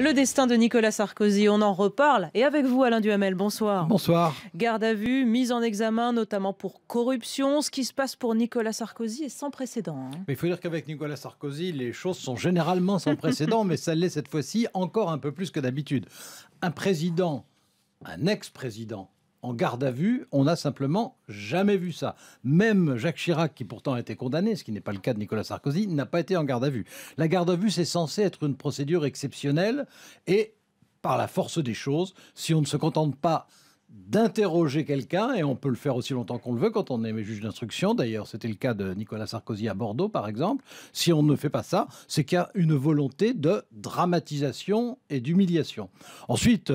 Le destin de Nicolas Sarkozy, on en reparle. Et avec vous, Alain Duhamel, bonsoir. Bonsoir. Garde à vue, mise en examen, notamment pour corruption. Ce qui se passe pour Nicolas Sarkozy est sans précédent. Hein. il faut dire qu'avec Nicolas Sarkozy, les choses sont généralement sans précédent, mais ça l'est cette fois-ci encore un peu plus que d'habitude. Un président, un ex-président, en garde à vue, on n'a simplement jamais vu ça. Même Jacques Chirac, qui pourtant a été condamné, ce qui n'est pas le cas de Nicolas Sarkozy, n'a pas été en garde à vue. La garde à vue, c'est censé être une procédure exceptionnelle et par la force des choses, si on ne se contente pas d'interroger quelqu'un, et on peut le faire aussi longtemps qu'on le veut quand on est juge d'instruction. D'ailleurs, c'était le cas de Nicolas Sarkozy à Bordeaux, par exemple. Si on ne fait pas ça, c'est qu'il y a une volonté de dramatisation et d'humiliation. Ensuite,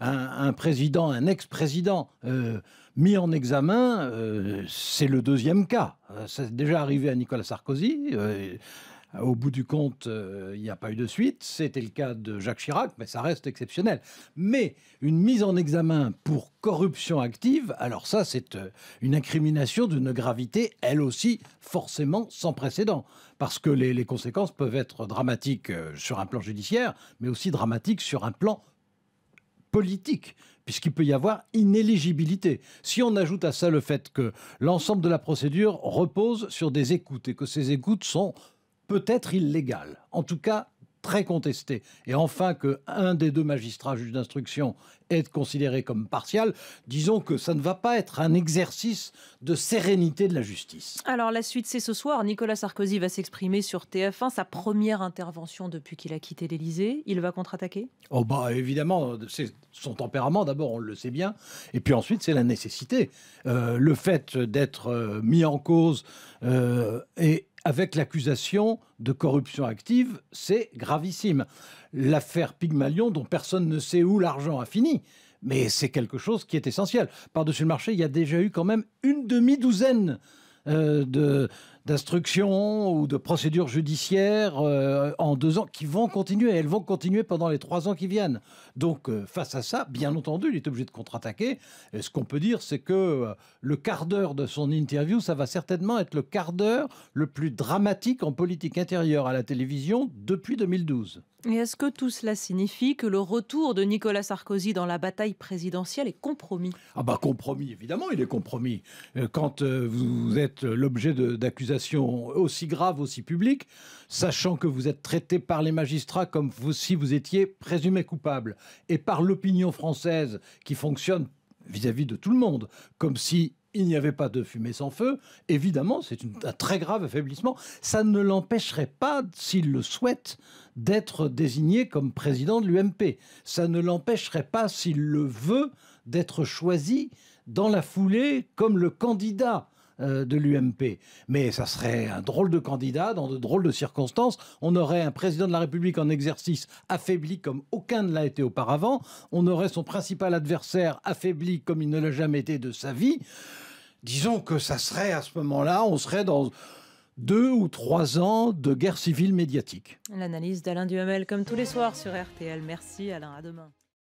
un, président, un ex-président euh, mis en examen, euh, c'est le deuxième cas. Euh, c'est déjà arrivé à Nicolas Sarkozy au bout du compte, euh, il n'y a pas eu de suite. C'était le cas de Jacques Chirac, mais ça reste exceptionnel. Mais une mise en examen pour corruption active, alors ça, c'est euh, une incrimination d'une gravité, elle aussi, forcément sans précédent. Parce que les, conséquences peuvent être dramatiques euh, sur un plan judiciaire, mais aussi dramatiques sur un plan politique, puisqu'il peut y avoir inéligibilité. Si on ajoute à ça le fait que l'ensemble de la procédure repose sur des écoutes et que ces écoutes sont peut-être illégal, en tout cas très contesté. Et enfin que un des deux magistrats juge d'instruction est considéré comme partial, disons que ça ne va pas être un exercice de sérénité de la justice. Alors la suite, c'est ce soir. Nicolas Sarkozy va s'exprimer sur TF1, sa première intervention depuis qu'il a quitté l'Elysée. Il va contre-attaquer Oh bah évidemment, c'est son tempérament d'abord, on le sait bien. Et puis ensuite, c'est la nécessité. Euh, le fait d'être euh, mis en cause euh, et avec l'accusation de corruption active, c'est gravissime. L'affaire Pygmalion, dont personne ne sait où l'argent a fini, mais c'est quelque chose qui est essentiel. Par-dessus le marché, il y a déjà eu quand même une demi-douzaine euh, de d'instruction ou de procédures judiciaires euh, en deux ans qui vont continuer. Elles vont continuer pendant les trois ans qui viennent. Donc, euh, face à ça, bien entendu, il est obligé de contre-attaquer. Et ce qu'on peut dire, c'est que le quart d'heure de son interview, ça va certainement être le quart d'heure le plus dramatique en politique intérieure à la télévision depuis 2012. Et est-ce que tout cela signifie que le retour de Nicolas Sarkozy dans la bataille présidentielle est compromis Ah bah compromis, évidemment, il est compromis. Euh, quand euh, vous êtes l'objet d'accusations aussi graves, aussi publiques, sachant que vous êtes traité par les magistrats comme si vous étiez présumé coupable, et par l'opinion française qui fonctionne vis à -vis de tout le monde, comme si il n'y avait pas de fumée sans feu, évidemment, c'est un très grave affaiblissement. Ça ne l'empêcherait pas, s'il le souhaite, d'être désigné comme président de l'UMP. Ça ne l'empêcherait pas, s'il le veut, d'être choisi dans la foulée comme le candidat euh, de l'UMP. Mais ça serait un drôle de candidat dans de drôles de circonstances. On aurait un président de la République en exercice affaibli comme aucun ne l'a été auparavant. On aurait son principal adversaire affaibli comme il ne l'a jamais été de sa vie. Disons que ça serait à ce moment-là, on serait dans deux ou trois ans de guerre civile médiatique. L'analyse d'Alain Duhamel comme tous les soirs sur RTL. Merci Alain, à demain.